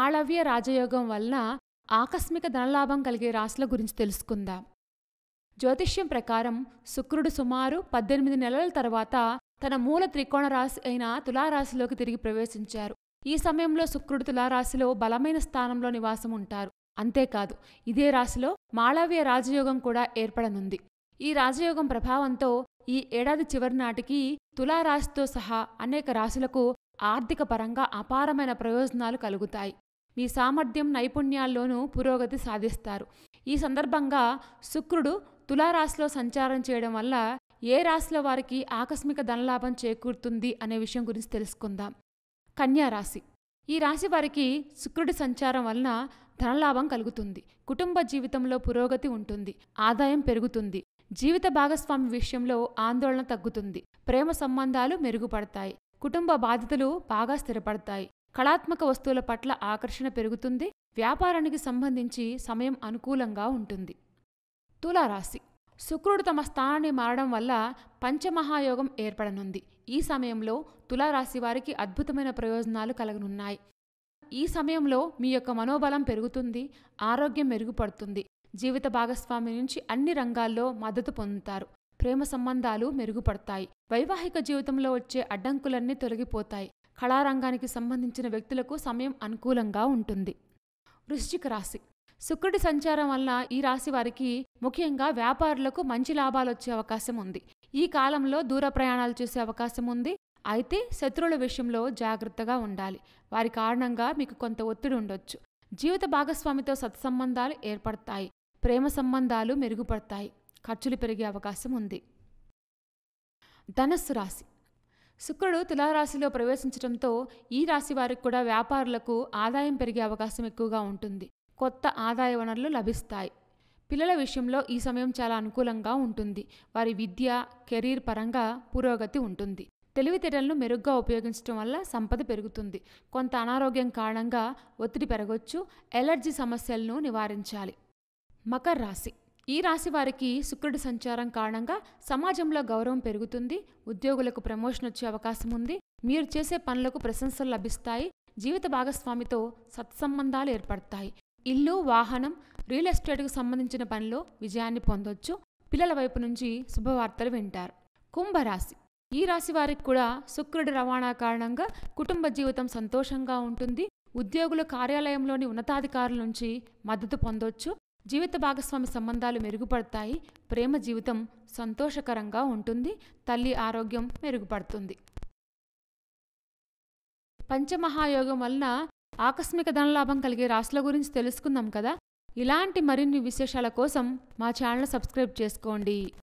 మాళవ్య రాజయోగం వలన ఆకస్మిక ధనలాభం కలిగే రాశుల గురించి తెలుసుకుందాం జ్యోతిష్యం ప్రకారం శుక్రుడు సుమారు పద్దెనిమిది నెలల తర్వాత తన మూల త్రికోణ రాశి అయిన తులారాశిలోకి తిరిగి ప్రవేశించారు ఈ సమయంలో శుక్రుడు తులారాశిలో బలమైన స్థానంలో నివాసం ఉంటారు అంతేకాదు ఇదే రాశిలో మాళవ్య రాజయోగం కూడా ఏర్పడనుంది ఈ రాజయోగం ప్రభావంతో ఈ ఏడాది చివరి నాటికి తులారాశితో సహా అనేక రాశులకు ఆర్థిక పరంగా అపారమైన ప్రయోజనాలు కలుగుతాయి మీ సామర్థ్యం నైపుణ్యాల్లోనూ పురోగతి సాధిస్తారు ఈ సందర్భంగా శుక్రుడు తులారాశిలో సంచారం చేయడం వల్ల ఏ రాశిలో వారికి ఆకస్మిక ధనలాభం చేకూరుతుంది అనే విషయం గురించి తెలుసుకుందాం కన్యా రాశి ఈ రాశి వారికి శుక్రుడి సంచారం వలన ధనలాభం కలుగుతుంది కుటుంబ జీవితంలో పురోగతి ఉంటుంది ఆదాయం పెరుగుతుంది జీవిత భాగస్వామి విషయంలో ఆందోళన తగ్గుతుంది ప్రేమ సంబంధాలు మెరుగుపడతాయి కుటుంబ బాధ్యతలు బాగా స్థిరపడతాయి కళాత్మక వస్తువుల పట్ల ఆకర్షణ పెరుగుతుంది వ్యాపారానికి సంబంధించి సమయం అనుకూలంగా ఉంటుంది తులారాశి శుక్రుడు తమ స్థానాన్ని మారడం వల్ల పంచమహాయోగం ఏర్పడనుంది ఈ సమయంలో తులారాశి వారికి అద్భుతమైన ప్రయోజనాలు కలగనున్నాయి ఈ సమయంలో మీ యొక్క మనోబలం పెరుగుతుంది ఆరోగ్యం మెరుగుపడుతుంది జీవిత భాగస్వామి నుంచి అన్ని రంగాల్లో మద్దతు పొందుతారు ప్రేమ సంబంధాలు మెరుగుపడతాయి వైవాహిక జీవితంలో వచ్చే అడ్డంకులన్నీ తొలగిపోతాయి కళారంగానికి సంబంధించిన వ్యక్తులకు సమయం అనుకూలంగా ఉంటుంది వృశ్చిక రాశి శుక్రుడి సంచారం వల్ల ఈ రాశి వారికి ముఖ్యంగా వ్యాపారులకు మంచి లాభాలు వచ్చే అవకాశం ఉంది ఈ కాలంలో దూర ప్రయాణాలు చేసే అవకాశం ఉంది అయితే శత్రువుల విషయంలో జాగ్రత్తగా ఉండాలి వారి కారణంగా మీకు కొంత ఒత్తిడి ఉండొచ్చు జీవిత భాగస్వామితో సత్సంబంధాలు ఏర్పడతాయి ప్రేమ సంబంధాలు మెరుగుపడతాయి ఖర్చులు పెరిగే అవకాశం ఉంది ధనస్సు రాశి శుక్రుడు తులారాశిలో ప్రవేశించడంతో ఈ రాశి వారికి కూడా వ్యాపారులకు ఆదాయం పెరిగే అవకాశం ఎక్కువగా ఉంటుంది కొత్త ఆదాయ వనరులు లభిస్తాయి పిల్లల విషయంలో ఈ సమయం చాలా అనుకూలంగా ఉంటుంది వారి విద్య కెరీర్ పరంగా పురోగతి ఉంటుంది తెలివితేటలను మెరుగ్గా ఉపయోగించడం వల్ల సంపద పెరుగుతుంది కొంత అనారోగ్యం కారణంగా ఒత్తిడి పెరగొచ్చు ఎలర్జీ సమస్యలను నివారించాలి మకర రాశి ఈ రాశి వారికి శుక్రుడి సంచారం కారణంగా సమాజంలో గౌరవం పెరుగుతుంది ఉద్యోగులకు ప్రమోషన్ వచ్చే అవకాశం ఉంది మీరు చేసే పనులకు ప్రశంసలు లభిస్తాయి జీవిత భాగస్వామితో సత్సంబంధాలు ఏర్పడతాయి ఇల్లు వాహనం రియల్ ఎస్టేట్కు సంబంధించిన పనిలో విజయాన్ని పొందొచ్చు పిల్లల వైపు నుంచి శుభవార్తలు వింటారు కుంభరాశి ఈ రాశి వారికి కూడా శుక్రుడి రవాణా కారణంగా కుటుంబ జీవితం సంతోషంగా ఉంటుంది ఉద్యోగులు కార్యాలయంలోని ఉన్నతాధికారుల నుంచి మద్దతు పొందొచ్చు జీవిత భాగస్వామి సంబంధాలు మెరుగుపడతాయి ప్రేమ జీవితం సంతోషకరంగా ఉంటుంది తల్లి ఆరోగ్యం మెరుగుపడుతుంది పంచమహాయోగం వలన ఆకస్మిక ధనలాభం కలిగే రాశుల గురించి తెలుసుకుందాం కదా ఇలాంటి మరిన్ని విశేషాల కోసం మా ఛానల్ సబ్స్క్రైబ్ చేసుకోండి